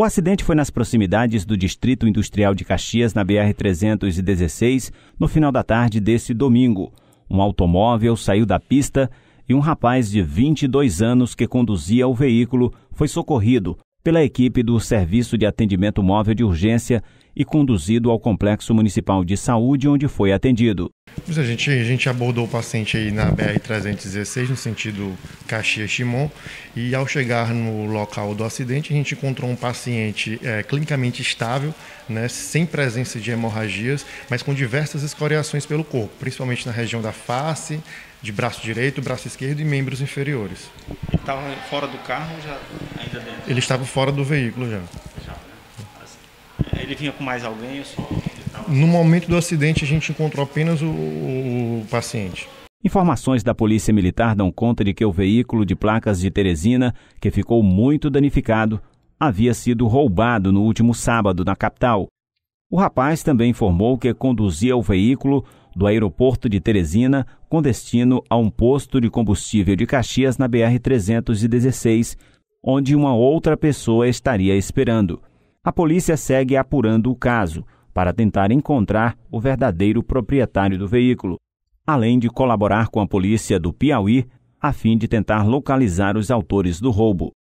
O acidente foi nas proximidades do Distrito Industrial de Caxias, na BR-316, no final da tarde desse domingo. Um automóvel saiu da pista e um rapaz de 22 anos que conduzia o veículo foi socorrido, pela equipe do Serviço de Atendimento Móvel de Urgência e conduzido ao Complexo Municipal de Saúde, onde foi atendido. É, a gente, a gente abordou o paciente aí na BR-316, no sentido Caxias-Chimon, e ao chegar no local do acidente, a gente encontrou um paciente é, clinicamente estável, né, sem presença de hemorragias, mas com diversas escoriações pelo corpo, principalmente na região da face, de braço direito, braço esquerdo e membros inferiores. Estava fora do carro já? ainda dentro? Ele estava fora do veículo já. Né? Assim. Ele vinha com mais alguém? Só... No momento do acidente, a gente encontrou apenas o, o paciente. Informações da Polícia Militar dão conta de que o veículo de placas de Teresina, que ficou muito danificado, havia sido roubado no último sábado na capital. O rapaz também informou que conduzia o veículo do aeroporto de Teresina com destino a um posto de combustível de Caxias na BR-316, onde uma outra pessoa estaria esperando. A polícia segue apurando o caso para tentar encontrar o verdadeiro proprietário do veículo, além de colaborar com a polícia do Piauí a fim de tentar localizar os autores do roubo.